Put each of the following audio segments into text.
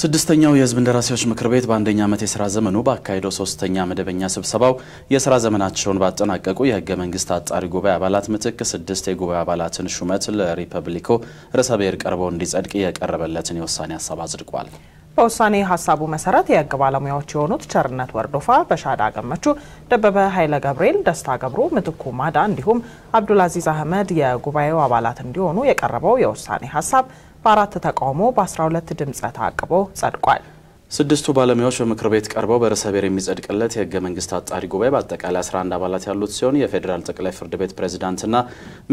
ስድስተኛው የህዝብ እንደራሴዎች ምክር ቤት በአንደኛ ዓመት የስራ ዘመኑ በአካሄደው ሶስተኛ መደበኛ ስብሰባው የስራ ዘመናቸውን ባጠናቀቁ የህገ መንግስት አጣሪ ጉባኤ አባላት ምትክ ስድስት የጉባኤ አባላትን ሹመት ለሪፐብሊኮ ርዕሰ ብሔር ቀርቦ እንዲጸድቅ የቀረበለትን የውሳኔ ሀሳብ አጽድቋል። በውሳኔ ሀሳቡ መሰረት የህግ ባለሙያዎች የሆኑት ቸርነት ወርዶፋ፣ በሻዳ ገመቹ፣ ደበበ ኃይለ ገብርኤል፣ ደስታ ገብሩ፣ ምትኩ ማዳ እንዲሁም አብዱልአዚዝ አህመድ የጉባኤው አባላት እንዲሆኑ የቀረበው የውሳኔ ሀሳብ በአራት ተቃውሞ በ12 ድምፅ ታቅቦ ጸድቋል። ስድስቱ ባለሙያዎች በምክር ቤት ቀርበው በርዕሰ ብሔር የሚጸድቅለት የህገ መንግስት አጣሪ ጉባኤ በአጠቃላይ 11 አባላት ያሉት ሲሆን የፌዴራል ጠቅላይ ፍርድ ቤት ፕሬዝዳንትና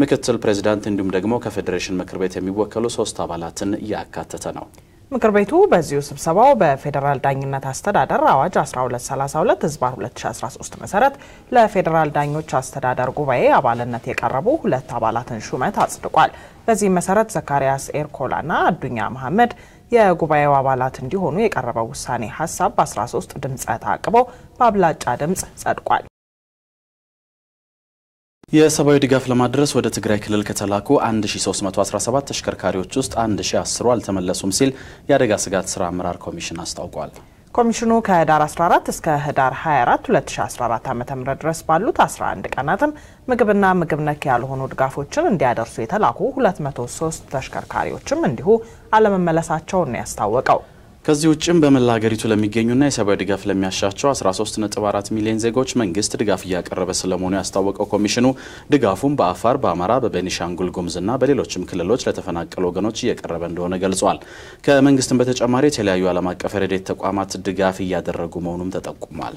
ምክትል ፕሬዝዳንት እንዲሁም ደግሞ ከፌዴሬሽን ምክር ቤት የሚወከሉ ሶስት አባላትን እያካተተ ነው። ምክር ቤቱ በዚሁ ስብሰባው በፌዴራል ዳኝነት አስተዳደር አዋጅ 1232 ህዝባ 2013 መሰረት ለፌዴራል ዳኞች አስተዳደር ጉባኤ አባልነት የቀረቡ ሁለት አባላትን ሹመት አጽድቋል። በዚህም መሰረት ዘካሪያስ እና አዱኛ መሐመድ የጉባኤው አባላት እንዲሆኑ የቀረበው ውሳኔ ሀሳብ በ13 ድምፀ ተአቅቦ በአብላጫ ድምፅ ጸድቋል። የሰብአዊ ድጋፍ ለማድረስ ወደ ትግራይ ክልል ከተላኩ 1317 ተሽከርካሪዎች ውስጥ 1010 አልተመለሱም ሲል የአደጋ ስጋት ስራ አመራር ኮሚሽን አስታውቋል። ኮሚሽኑ ከህዳር 14 እስከ ህዳር 24 2014 ዓ ም ድረስ ባሉት 11 ቀናትም ምግብና ምግብ ነክ ያልሆኑ ድጋፎችን እንዲያደርሱ የተላኩ 203 ተሽከርካሪዎችም እንዲሁ አለመመለሳቸውን ነው ያስታወቀው። ከዚህ ውጭም በመላ ሀገሪቱ ለሚገኙና የሰብአዊ ድጋፍ ለሚያሻቸው 13.4 ሚሊዮን ዜጎች መንግስት ድጋፍ እያቀረበ ስለመሆኑ ያስታወቀው ኮሚሽኑ ድጋፉም በአፋር፣ በአማራ፣ በቤኒሻንጉል ጉሙዝና በሌሎችም ክልሎች ለተፈናቀሉ ወገኖች እየቀረበ እንደሆነ ገልጿል። ከመንግስትም በተጨማሪ የተለያዩ ዓለም አቀፍ የረድኤት ተቋማት ድጋፍ እያደረጉ መሆኑም ተጠቁሟል።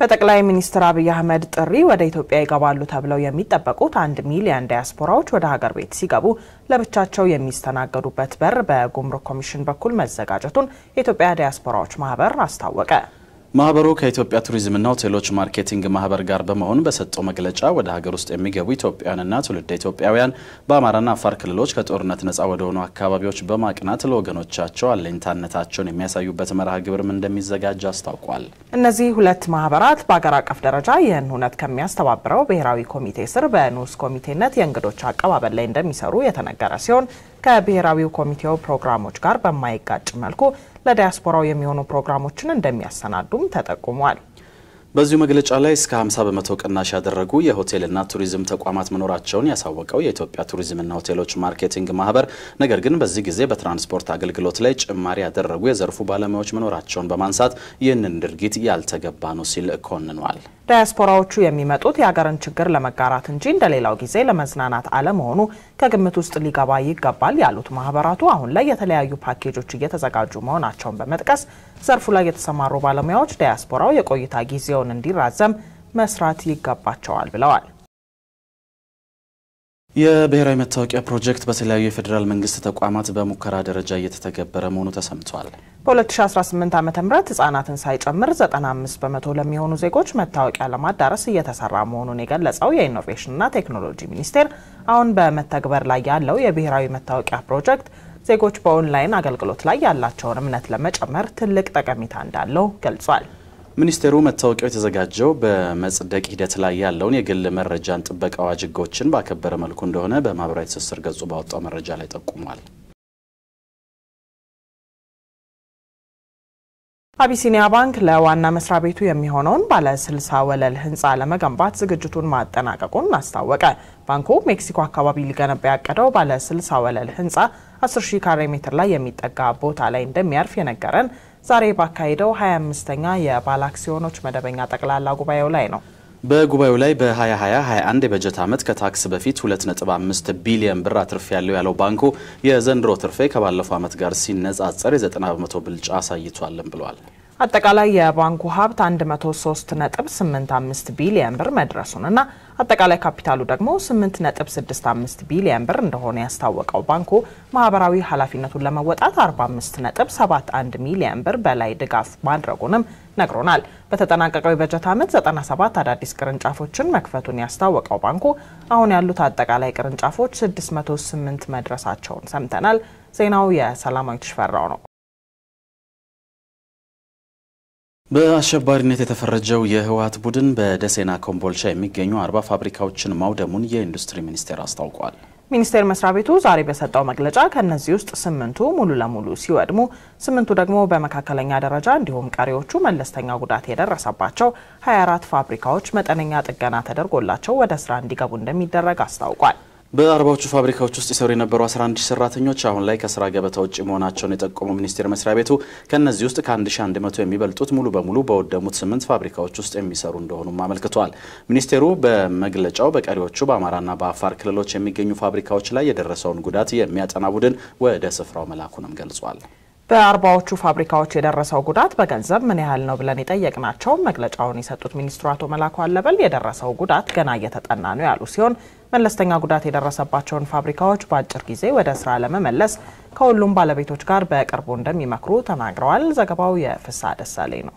በጠቅላይ ሚኒስትር አብይ አህመድ ጥሪ ወደ ኢትዮጵያ ይገባሉ ተብለው የሚጠበቁት አንድ ሚሊዮን ዲያስፖራዎች ወደ ሀገር ቤት ሲገቡ ለብቻቸው የሚስተናገዱበት በር በጉምሩክ ኮሚሽን በኩል መዘጋጀቱን የኢትዮጵያ ዲያስፖራዎች ማህበር አስታወቀ። ማህበሩ ከኢትዮጵያ ቱሪዝምና ሆቴሎች ማርኬቲንግ ማህበር ጋር በመሆን በሰጠው መግለጫ ወደ ሀገር ውስጥ የሚገቡ ኢትዮጵያውያንና ትውልደ ኢትዮጵያውያን በአማራና አፋር ክልሎች ከጦርነት ነጻ ወደ ሆኑ አካባቢዎች በማቅናት ለወገኖቻቸው አለኝታነታቸውን የሚያሳዩበት መርሃ ግብርም እንደሚዘጋጅ አስታውቋል። እነዚህ ሁለት ማህበራት በሀገር አቀፍ ደረጃ ይህን ሁነት ከሚያስተባብረው ብሔራዊ ኮሚቴ ስር በንዑስ ኮሚቴነት የእንግዶች አቀባበል ላይ እንደሚሰሩ የተነገረ ሲሆን ከብሔራዊው ኮሚቴው ፕሮግራሞች ጋር በማይጋጭ መልኩ ለዲያስፖራው የሚሆኑ ፕሮግራሞችን እንደሚያሰናዱም ተጠቁሟል። በዚሁ መግለጫ ላይ እስከ 50 በመቶ ቅናሽ ያደረጉ የሆቴልና ቱሪዝም ተቋማት መኖራቸውን ያሳወቀው የኢትዮጵያ ቱሪዝምና ሆቴሎች ማርኬቲንግ ማህበር፣ ነገር ግን በዚህ ጊዜ በትራንስፖርት አገልግሎት ላይ ጭማሪ ያደረጉ የዘርፉ ባለሙያዎች መኖራቸውን በማንሳት ይህንን ድርጊት ያልተገባ ነው ሲል ኮንኗል። ዳያስፖራዎቹ የሚመጡት የሀገርን ችግር ለመጋራት እንጂ እንደ ሌላው ጊዜ ለመዝናናት አለመሆኑ ከግምት ውስጥ ሊገባ ይገባል ያሉት ማህበራቱ አሁን ላይ የተለያዩ ፓኬጆች እየተዘጋጁ መሆናቸውን በመጥቀስ ዘርፉ ላይ የተሰማሩ ባለሙያዎች ዲያስፖራው የቆይታ ጊዜውን እንዲራዘም መስራት ይገባቸዋል ብለዋል። የብሔራዊ መታወቂያ ፕሮጀክት በተለያዩ የፌዴራል መንግስት ተቋማት በሙከራ ደረጃ እየተተገበረ መሆኑ ተሰምቷል። በ2018 ዓ ም ህጻናትን ሳይጨምር 95 በመቶ ለሚሆኑ ዜጎች መታወቂያ ለማዳረስ እየተሰራ መሆኑን የገለጸው የኢኖቬሽንና ቴክኖሎጂ ሚኒስቴር አሁን በመተግበር ላይ ያለው የብሔራዊ መታወቂያ ፕሮጀክት ዜጎች በኦንላይን አገልግሎት ላይ ያላቸውን እምነት ለመጨመር ትልቅ ጠቀሜታ እንዳለው ገልጿል። ሚኒስቴሩ መታወቂያው የተዘጋጀው በመጽደቅ ሂደት ላይ ያለውን የግል መረጃን ጥበቃ አዋጅ ሕጎችን ባከበረ መልኩ እንደሆነ በማህበራዊ ትስስር ገጹ ባወጣው መረጃ ላይ ጠቁሟል። አቢሲኒያ ባንክ ለዋና መስሪያ ቤቱ የሚሆነውን ባለ 60 ወለል ህንፃ ለመገንባት ዝግጅቱን ማጠናቀቁን አስታወቀ። ባንኩ ሜክሲኮ አካባቢ ሊገነባ ያቀደው ባለ 60 ወለል ህንፃ 10 ሺህ ካሬ ሜትር ላይ የሚጠጋ ቦታ ላይ እንደሚያርፍ የነገረን ዛሬ ባካሄደው 25ኛ የባለ አክሲዮኖች መደበኛ ጠቅላላ ጉባኤው ላይ ነው። በጉባኤው ላይ በ2020-21 የበጀት ዓመት ከታክስ በፊት 2.5 ቢሊዮን ብር አትርፍ ያለው ያለው ባንኩ የዘንድሮ ትርፌ ከባለፈው ዓመት ጋር ሲነጻጸር የ90 በመቶ ብልጫ አሳይቷልን ብለዋል። አጠቃላይ የባንኩ ሀብት 103.85 ቢሊየን ብር እና አጠቃላይ ካፒታሉ ደግሞ 8.65 ቢሊየን ብር እንደሆነ ያስታወቀው ባንኩ ማህበራዊ ኃላፊነቱን ለመወጣት 45.71 ሚሊየን ብር በላይ ድጋፍ ማድረጉንም ነግሮናል። በተጠናቀቀው የበጀት ዓመት 97 አዳዲስ ቅርንጫፎችን መክፈቱን ያስታወቀው ባንኩ አሁን ያሉት አጠቃላይ ቅርንጫፎች 608 መድረሳቸውን ሰምተናል። ዜናው የሰላማዊት ሽፈራው ነው። በአሸባሪነት የተፈረጀው የህወሀት ቡድን በደሴና ኮምቦልቻ የሚገኙ አርባ ፋብሪካዎችን ማውደሙን የኢንዱስትሪ ሚኒስቴር አስታውቋል። ሚኒስቴር መስሪያ ቤቱ ዛሬ በሰጠው መግለጫ ከእነዚህ ውስጥ ስምንቱ ሙሉ ለሙሉ ሲወድሙ፣ ስምንቱ ደግሞ በመካከለኛ ደረጃ እንዲሁም ቀሪዎቹ መለስተኛ ጉዳት የደረሰባቸው 24 ፋብሪካዎች መጠነኛ ጥገና ተደርጎላቸው ወደ ስራ እንዲገቡ እንደሚደረግ አስታውቋል። በአርባዎቹ ፋብሪካዎች ውስጥ ይሰሩ የነበሩ 11 ሺህ ሰራተኞች አሁን ላይ ከስራ ገበታ ውጭ መሆናቸውን የጠቆመው ሚኒስቴር መስሪያ ቤቱ ከእነዚህ ውስጥ ከ1100 የሚበልጡት ሙሉ በሙሉ በወደሙት ስምንት ፋብሪካዎች ውስጥ የሚሰሩ እንደሆኑም አመልክቷል። ሚኒስቴሩ በመግለጫው በቀሪዎቹ በአማራና በአፋር ክልሎች የሚገኙ ፋብሪካዎች ላይ የደረሰውን ጉዳት የሚያጠና ቡድን ወደ ስፍራው መላኩንም ገልጿል። በአርባዎቹ ፋብሪካዎች የደረሰው ጉዳት በገንዘብ ምን ያህል ነው ብለን የጠየቅናቸው መግለጫውን የሰጡት ሚኒስትሩ አቶ መላኩ አለበል የደረሰው ጉዳት ገና እየተጠና ነው ያሉ ሲሆን መለስተኛ ጉዳት የደረሰባቸውን ፋብሪካዎች በአጭር ጊዜ ወደ ስራ ለመመለስ ከሁሉም ባለቤቶች ጋር በቅርቡ እንደሚመክሩ ተናግረዋል። ዘገባው የፍሳ ደሳሌ ነው።